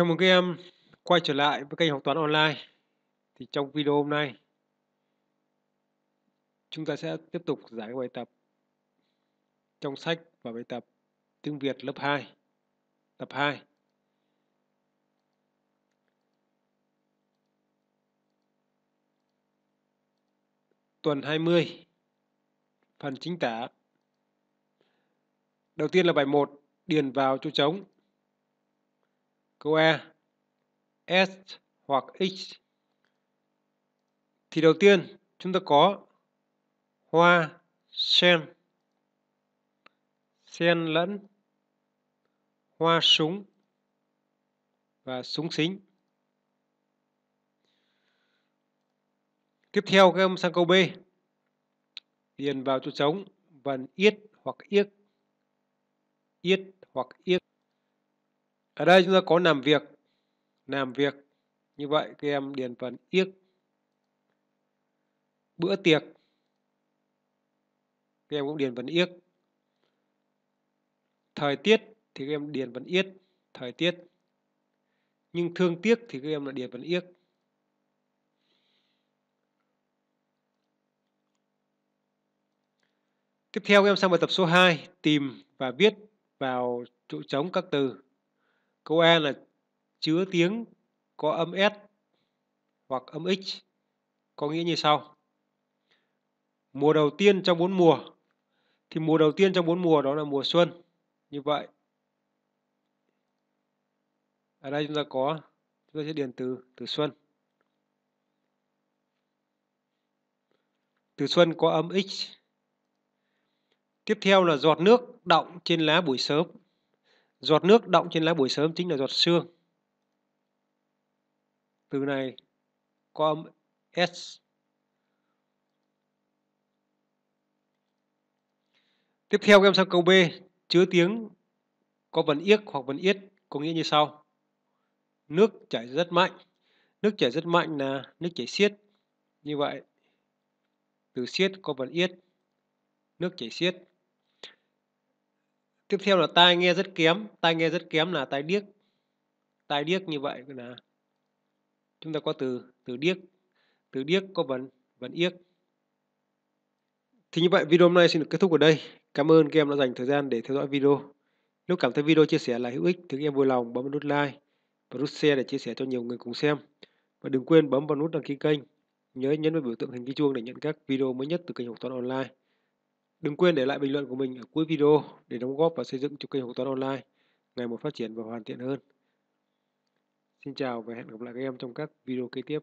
Chào mừng các em um, quay trở lại với kênh học toán online. Thì trong video hôm nay chúng ta sẽ tiếp tục giải bài tập trong sách và bài tập tiếng Việt lớp 2, tập 2. Tuần 20, phần chính tả. Đầu tiên là bài 1, điền vào chỗ trống Câu A S hoặc X Thì đầu tiên chúng ta có hoa sen sen lẫn hoa súng và súng xính tiếp theo các em sang câu b điền vào chỗ trống vần yết hoặc yếc yết hoặc yếc ở đây chúng ta có làm việc. Làm việc. Như vậy các em điền phần yết Bữa tiệc. Các em cũng điền phần yết Thời tiết thì các em điền phần yết. Thời tiết. Nhưng thương tiếc thì các em là điền phần yết Tiếp theo các em sang bài tập số 2, tìm và viết vào chỗ trống các từ. Câu E là chứa tiếng có âm S hoặc âm X có nghĩa như sau. Mùa đầu tiên trong bốn mùa thì mùa đầu tiên trong bốn mùa đó là mùa xuân. Như vậy ở đây chúng ta có chúng ta sẽ điền từ từ xuân. Từ xuân có âm X. Tiếp theo là giọt nước đọng trên lá buổi sớm. Giọt nước động trên lá buổi sớm chính là giọt sương. Từ này có âm S. Tiếp theo em sang câu B, chứa tiếng có vần yếc hoặc vần yết có nghĩa như sau. Nước chảy rất mạnh. Nước chảy rất mạnh là nước chảy xiết. Như vậy, từ xiết có vần yết, nước chảy xiết tiếp theo là tai nghe rất kém tai nghe rất kém là tai điếc tai điếc như vậy là chúng ta có từ từ điếc từ điếc có vấn vấn yếc thì như vậy video hôm nay xin được kết thúc ở đây cảm ơn các em đã dành thời gian để theo dõi video nếu cảm thấy video chia sẻ là hữu ích thì các em vui lòng bấm vào nút like và nút share để chia sẻ cho nhiều người cùng xem và đừng quên bấm vào nút đăng ký kênh nhớ nhấn vào biểu tượng hình cái chuông để nhận các video mới nhất từ kênh học toán online Đừng quên để lại bình luận của mình ở cuối video để đóng góp và xây dựng cho kênh Học toán online ngày một phát triển và hoàn thiện hơn. Xin chào và hẹn gặp lại các em trong các video kế tiếp.